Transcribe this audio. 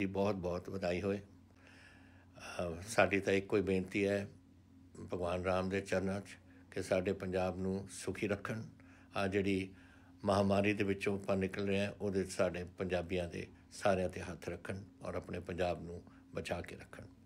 ਦੀ ਬਹੁਤ ਬਹੁਤ ਵਧਾਈ ਹੋਏ ਸਾਡੀ ਤਾਂ ਇੱਕੋ ਹੀ ਬੇਨਤੀ ਹੈ ਭਗਵਾਨ ਰਾਮ ਦੇ ਚਰਨਾਂ 'ਚ ਕਿ ਸਾਡੇ ਪੰਜਾਬ ਨੂੰ ਸੁਖੀ ਰੱਖਣ ਆ ਜਿਹੜੀ ਮਹਾਮਾਰੀ ਦੇ ਵਿੱਚੋਂ ਆਪਾਂ ਨਿਕਲ ਰਹੇ ਆ ਉਹਦੇ ਸਾਡੇ ਪੰਜਾਬੀਆਂ ਦੇ ਸਾਰਿਆਂ ਤੇ ਹੱਥ ਰੱਖਣ ਔਰ ਆਪਣੇ ਪੰਜਾਬ ਨੂੰ ਬਚਾ ਕੇ ਰੱਖਣ